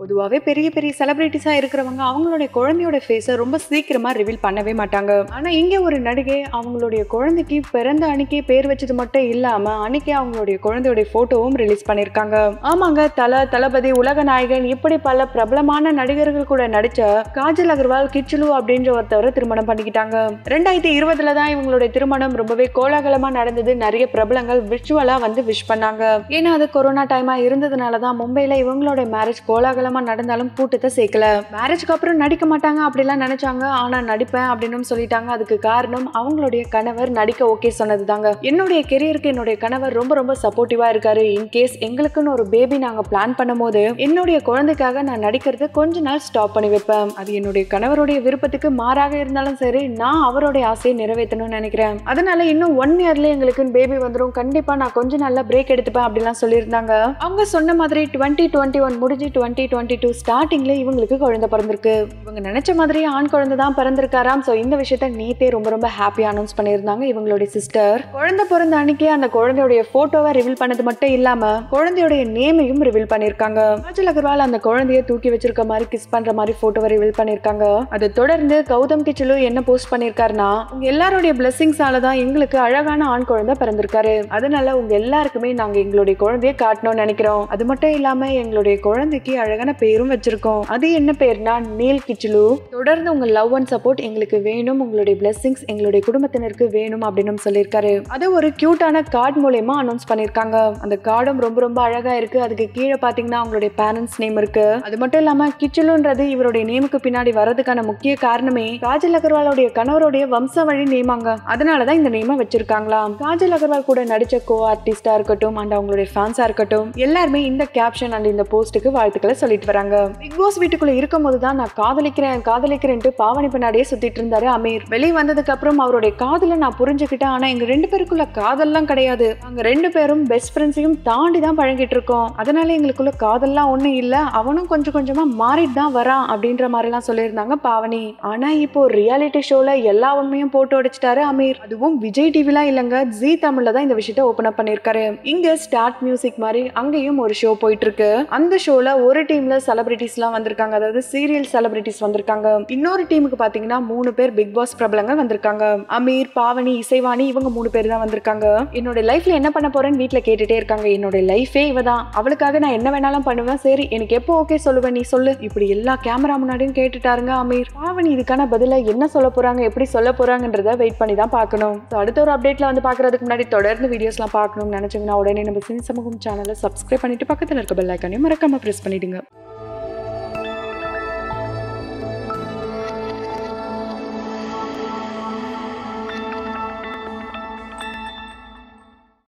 பொதுவாகவே பெரிய பெரிய செலிபிரிட்டிஸாக இருக்கிறவங்க அவங்களுடைய குழந்தையோட ஃபேஸை ரொம்ப சீக்கிரமாக ரிவீல் பண்ணவே மாட்டாங்க ஆனால் இங்கே ஒரு நடிகை அவங்களுடைய குழந்தைக்கு பிறந்த அணிக்கே பேர் வச்சது மட்டும் இல்லாமல் அன்னைக்கே அவங்களுடைய குழந்தையுடைய ஃபோட்டோவும் ரிலீஸ் பண்ணியிருக்காங்க ஆமாங்க தல தளபதி உலக நாயகன் இப்படி பல பிரபலமான நடிகர்கள் கூட நடித்த காஜல் அகர்வால் கிச்சுலு அப்படின்ற ஒருத்தவரை திருமணம் பண்ணிக்கிட்டாங்க ரெண்டாயிரத்தி இருபதுல தான் இவங்களுடைய திருமணம் ரொம்பவே கோலாகலமாக நடந்தது நிறைய பிரபலங்கள் விர்ச்சுவலாக வந்து விஷ் பண்ணாங்க ஏன்னா அது கொரோனா டைமாக இருந்ததுனால தான் மும்பையில் இவங்களோட மேரேஜ் கோலாக அகலமாக நடந்தாலும் கூட்டத்தை சேர்க்கல மேரேஜ்க்கு அப்புறம் நடிக்க மாட்டாங்க அப்படிலாம் நினைச்சாங்க ஆனால் நடிப்பேன் அப்படின்னு சொல்லிட்டாங்க அதுக்கு காரணம் அவங்களுடைய கணவர் நடிக்க ஓகே சொன்னது தாங்க என்னுடைய கெரியருக்கு என்னுடைய கணவர் ரொம்ப ரொம்ப சப்போர்ட்டிவாக இருக்காரு இன்கேஸ் எங்களுக்குன்னு ஒரு பேபி நாங்கள் பிளான் பண்ணும்போது என்னுடைய குழந்தைக்காக நான் நடிக்கிறது கொஞ்ச நாள் ஸ்டாப் பண்ணி வைப்பேன் அது என்னுடைய கணவருடைய விருப்பத்துக்கு மாறாக இருந்தாலும் சரி நான் அவருடைய ஆசையை நிறைவேற்றணும்னு நினைக்கிறேன் அதனால இன்னும் ஒன் இயர்ல எங்களுக்கு பேபி வந்துடும் கண்டிப்பாக நான் கொஞ்சம் நாளில் பிரேக் எடுத்துப்பேன் அப்படிலாம் சொல்லியிருந்தாங்க அவங்க சொன்ன மாதிரி டுவெண்ட்டி டுவெண்ட்டி ஒன் முடிஞ்சு டுவெண்ட்டி டுவெண்ட்டி டூ ஸ்டார்டிங்கில் இவங்களுக்கு குழந்தை பிறந்திருக்கு இவங்க நினச்ச மாதிரி ஆண் குழந்தை தான் பிறந்திருக்காராம் ஸோ இந்த விஷயத்த நேத்தே ரொம்ப ரொம்ப ஹாப்பியாக அனௌன்ஸ் பண்ணியிருந்தாங்க இவங்களுடைய சிஸ்டர் குழந்தை பிறந்த அன்னைக்கே அந்த குழந்தையுடைய ஃபோட்டோவை ரிவீல் பண்ணது மட்டும் இல்லாமல் குழந்தையுடைய நேமையும் ரிவீல் பண்ணியிருக்காங்க அஜல் அகர்வால் அந்த குழந்தைய தூக்கி வச்சிருக்க மாதிரி கிஸ் பண்ணுற மாதிரி ஃபோட்டோவை ரிவீல் பண்ணியிருக்காங்க அதை தொடர்ந்து கௌதம் கிச்சலு என்ன போஸ்ட் பண்ணியிருக்காருன்னா உங்க எல்லாருடைய பிளெஸிங்ஸால தான் எங்களுக்கு அழகான ஆண் குழந்தை பிறந்திருக்காரு அதனால உங்க எல்லாருக்குமே நாங்கள் எங்களுடைய குழந்தைய காட்டணும்னு நினைக்கிறோம் அது மட்டும் இல்லாமல் எங்களுடைய குழந்தைக்கு அழகாக அழகான பேரும் வச்சிருக்கோம் அது என்ன பேர்னா நீல் கிச்சிலு தொடர்ந்து உங்க லவ் அண்ட் சப்போர்ட் எங்களுக்கு வேணும் உங்களுடைய பிளெஸிங்ஸ் எங்களுடைய குடும்பத்தினருக்கு வேணும் அப்படின்னு சொல்லியிருக்காரு அதை ஒரு கியூட்டான கார்டு மூலயமா அனௌன்ஸ் பண்ணியிருக்காங்க அந்த கார்டும் ரொம்ப ரொம்ப அழகா இருக்கு அதுக்கு கீழே பாத்தீங்கன்னா அவங்களுடைய பேரண்ட்ஸ் நேம் இருக்கு அது மட்டும் இல்லாம கிச்சலுன்றது இவருடைய நேமுக்கு பின்னாடி வரதுக்கான முக்கிய காரணமே காஜல் அகர்வாலுடைய கணவருடைய வம்சாவழி நேமாங்க அதனாலதான் இந்த நேமை வச்சிருக்காங்களாம் காஜல் அகர்வால் கூட நடிச்ச கோ ஆர்டிஸ்டா இருக்கட்டும் அண்ட் அவங்களுடைய ஃபேன்ஸா இருக்கட்டும் எல்லாருமே இந்த கேப்ஷன் அண்ட் இந்த போஸ்டுக்கு வாழ்த்துக்களை சொல்லிட்டு வராங்க பிக் பாஸ் வீட்டுக்குள்ள இருக்கும் போது தான் நான் காதலிக்கிறேன் காதலிக்கிறேன்ட்டு பாவனை பின்னாடியே சுத்திட்டு இருந்தாரு அமீர் வெளியே வந்ததுக்கு அப்புறம் அவருடைய காதல நான் புரிஞ்சுக்கிட்டேன் ஆனா எங்க ரெண்டு பேருக்குள்ள காதல்லாம் கிடையாது அங்க ரெண்டு பேரும் பெஸ்ட் ஃப்ரெண்ட்ஸையும் தாண்டி தான் பழகிட்டு இருக்கோம் அதனால எங்களுக்குள்ள காதல்லாம் ஒண்ணும் இல்ல அவனும் கொஞ்சம் கொஞ்சமா மாறிட்டு தான் வரான் அப்படின்ற மாதிரிலாம் சொல்லியிருந்தாங்க பாவனி ஆனா இப்போ ரியாலிட்டி ஷோல எல்லா உண்மையும் போட்டு அடிச்சிட்டாரு அமீர் அதுவும் விஜய் டிவிலாம் இல்லங்க ஜி தமிழ்ல தான் இந்த விஷயத்த ஓபன் அப் பண்ணிருக்காரு இங்க ஸ்டார்ட் மியூசிக் மாதிரி அங்கேயும் ஒரு ஷோ போயிட்டு இருக்கு அந்த ஷோல ஒரு டீம் டீமில் செலிபிரிட்டிஸ்லாம் வந்திருக்காங்க அதாவது சீரியல் செலிபிரிட்டிஸ் வந்திருக்காங்க இன்னொரு டீமுக்கு பார்த்தீங்கன்னா மூணு பேர் பிக் பாஸ் பிரபலங்கள் வந்திருக்காங்க அமீர் பாவனி இசைவாணி இவங்க மூணு பேர் தான் வந்திருக்காங்க என்னோட லைஃப்ல என்ன பண்ண போறேன்னு வீட்டில் கேட்டுட்டே இருக்காங்க என்னோட லைஃபே இவ தான் அவளுக்காக நான் என்ன வேணாலும் பண்ணுவேன் சரி எனக்கு எப்போ ஓகே சொல்லுவேன் நீ சொல்லு இப்படி எல்லா கேமரா முன்னாடியும் கேட்டுட்டாருங்க அமீர் பாவனி இதுக்கான பதிலை என்ன சொல்ல போறாங்க எப்படி சொல்ல போறாங்கன்றத வெயிட் பண்ணி தான் பார்க்கணும் அடுத்த ஒரு அப்டேட்ல வந்து பாக்குறதுக்கு முன்னாடி தொடர்ந்து வீடியோஸ்லாம் பார்க்கணும்னு நினைச்சீங்கன்னா உடனே நம்ம சினி சமூகம் சேனலை சப்ஸ்கிரைப் பண்ணிட்டு பக்கத்தில் இருக்க பெல் ஐக்கானையும் மறக்காம ப்ரெஸ் பண்ணிடுங்க